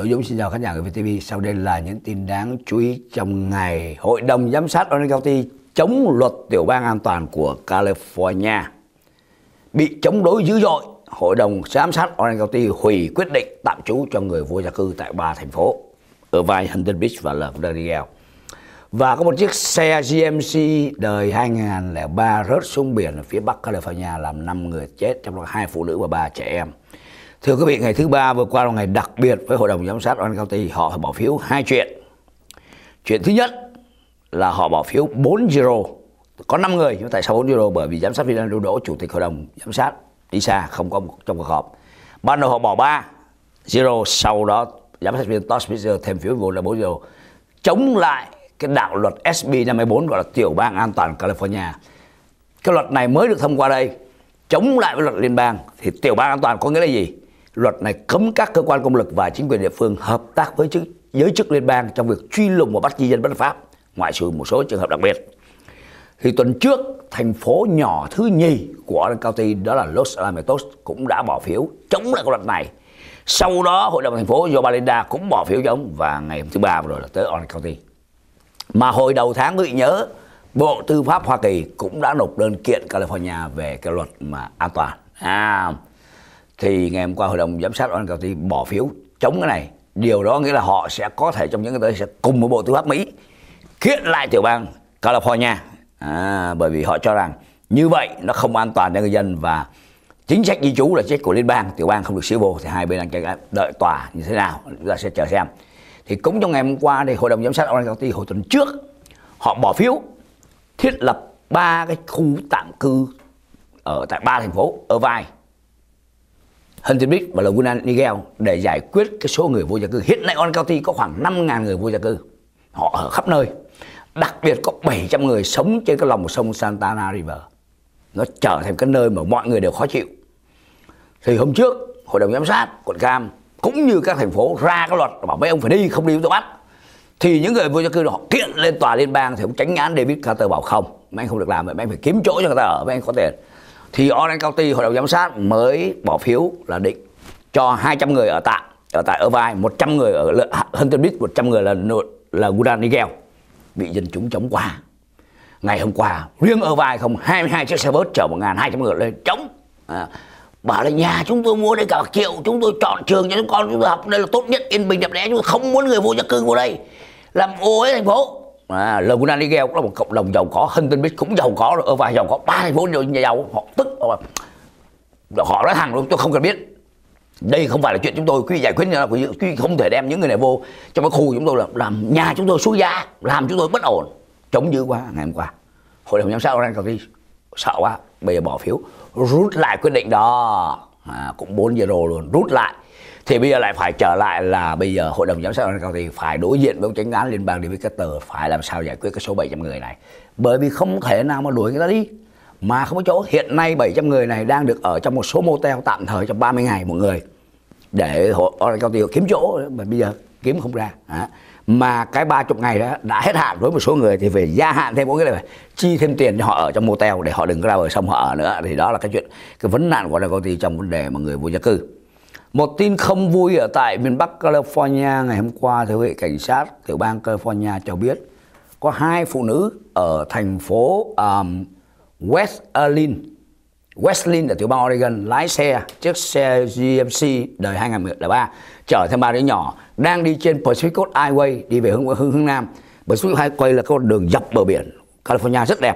Đỗ Dũng xin chào khán giả của VTV. Sau đây là những tin đáng chú ý trong ngày Hội đồng Giám sát Orange County chống luật tiểu bang an toàn của California. Bị chống đối dữ dội, Hội đồng Giám sát Orange County hủy quyết định tạm trú cho người vô gia cư tại ba thành phố, ở vai Huntington Beach và Lauderdale. Và có một chiếc xe GMC đời 2003 rớt xuống biển ở phía bắc California làm 5 người chết, trong đó hai phụ nữ và ba trẻ em. Thưa quý vị, ngày thứ ba vừa qua là ngày đặc biệt với Hội đồng Giám sát Oan tây Họ phải bỏ phiếu hai chuyện. Chuyện thứ nhất là họ bỏ phiếu 4 zero. Có 5 người, nhưng tại sao 4 zero? Bởi vì Giám sát Viên Đô Đỗ, Chủ tịch Hội đồng Giám sát, đi xa, không có trong cuộc họp. Ban đầu họ bỏ 3 zero, sau đó Giám sát viên Tossbitzer thêm phiếu vô là 4 zero. Chống lại cái đạo luật SB 54 gọi là tiểu bang an toàn California. Cái luật này mới được thông qua đây, chống lại với luật liên bang thì tiểu bang an toàn có nghĩa là gì? Luật này cấm các cơ quan công lực và chính quyền địa phương hợp tác với chức, giới chức liên bang trong việc truy lùng và bắt di dân bất hợp pháp, ngoại trừ một số trường hợp đặc biệt. Thì tuần trước, thành phố nhỏ thứ nhì của Orange County đó là Los Alamitos cũng đã bỏ phiếu chống lại luật này. Sau đó, hội đồng thành phố Joe Balinda cũng bỏ phiếu chống và ngày thứ ba rồi là tới Orange County. Mà hồi đầu tháng quý nhớ, Bộ Tư pháp Hoa Kỳ cũng đã nộp đơn kiện California về cái luật mà an toàn. À, thì ngày hôm qua hội đồng giám sát ủy ban bỏ phiếu chống cái này điều đó nghĩa là họ sẽ có thể trong những cái tới sẽ cùng với bộ tư pháp mỹ kiện lại tiểu bang california à, bởi vì họ cho rằng như vậy nó không an toàn cho người dân và chính sách di trú là chính sách của liên bang tiểu bang không được sửa vô thì hai bên đang chờ đợi tòa như thế nào chúng ta sẽ chờ xem thì cũng trong ngày hôm qua thì hội đồng giám sát Orange County hồi tuần trước họ bỏ phiếu thiết lập ba cái khu tạm cư ở tại ba thành phố Irvine, Hunter Bridge và lục quân An Nigel để giải quyết cái số người vô gia cư. Hiện nay On County có khoảng 5.000 người vô gia cư. Họ ở khắp nơi. Đặc biệt có 700 người sống trên cái lòng của sông Santana River. Nó trở thành cái nơi mà mọi người đều khó chịu. Thì hôm trước, Hội đồng Giám sát, quận Cam cũng như các thành phố ra cái luật bảo mấy ông phải đi, không đi chúng tôi bắt. Thì những người vô gia cư đó, họ kiện lên tòa liên bang thì ông tránh án David Carter bảo không, mấy anh không được làm vậy, mấy anh phải kiếm chỗ cho người ta ở, mấy anh có tiền thì Orange County hội đồng giám sát mới bỏ phiếu là định cho 200 người ở tại ở tại Irvine, 100 người ở Huntington Beach, 100 người là là Gudan bị dân chúng chống qua. Ngày hôm qua, riêng Irvine không 22 chiếc xe bus chở 1.200 người lên chống. À, bảo là nhà chúng tôi mua đây cả triệu chúng tôi chọn trường cho chúng con chúng tôi học đây là tốt nhất yên bình đẹp đẽ chúng tôi không muốn người vô gia cư vô đây làm ô ấy thành phố à, Laguna Niguel cũng là một cộng đồng giàu có Huntington Beach cũng giàu có rồi và giàu có ba thành phố nhà giàu họ tức họ, nói thẳng luôn tôi không cần biết đây không phải là chuyện chúng tôi quy giải quyết là quy không thể đem những người này vô trong cái khu chúng tôi là làm nhà chúng tôi xuống giá làm chúng tôi bất ổn chống dữ quá ngày hôm qua hội đồng giám sát Orange County sợ quá bây giờ bỏ phiếu rút lại quyết định đó à, cũng 4 euro luôn rút lại thì bây giờ lại phải trở lại là bây giờ hội đồng giám sát cao thì phải đối diện với chánh án liên bang David Carter phải làm sao giải quyết cái số 700 người này bởi vì không thể nào mà đuổi người ta đi mà không có chỗ hiện nay 700 người này đang được ở trong một số motel tạm thời trong 30 ngày một người để hội Orange County kiếm chỗ mà bây giờ kiếm không ra à mà cái 30 ngày đó đã hết hạn với một số người thì phải gia hạn thêm có cái này chi thêm tiền cho họ ở trong motel để họ đừng có ra bờ sông họ ở nữa thì đó là cái chuyện cái vấn nạn của công ty trong vấn đề mà người vô gia cư một tin không vui ở tại miền Bắc California ngày hôm qua thưa quý vị cảnh sát tiểu bang California cho biết có hai phụ nữ ở thành phố um, West Allen Westlin ở tiểu bang Oregon lái xe chiếc xe GMC đời 2013 chở thêm ba đứa nhỏ đang đi trên Pacific Coast Highway đi về hướng hướng, hướng nam. Pacific Highway là con đường dọc bờ biển California rất đẹp.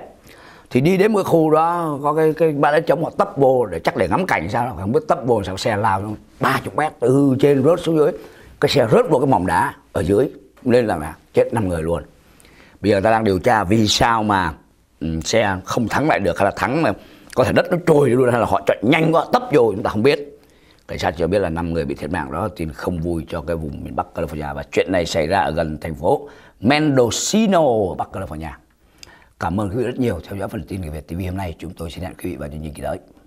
Thì đi đến một khu đó có cái cái ba đứa chống họ tấp vô để chắc để ngắm cảnh sao không biết tấp vô sao xe lao ba chục mét từ trên rớt xuống dưới cái xe rớt vô cái mỏm đá ở dưới nên là mà, chết năm người luôn bây giờ ta đang điều tra vì sao mà um, xe không thắng lại được hay là thắng mà có thể đất nó trôi luôn hay là họ chạy nhanh quá tấp vô chúng ta không biết cảnh sát cho biết là năm người bị thiệt mạng đó tin không vui cho cái vùng miền Bắc California và chuyện này xảy ra ở gần thành phố Mendocino ở Bắc California cảm ơn quý vị rất nhiều theo dõi phần tin người Việt TV hôm nay chúng tôi xin hẹn quý vị vào chương trình kỳ tới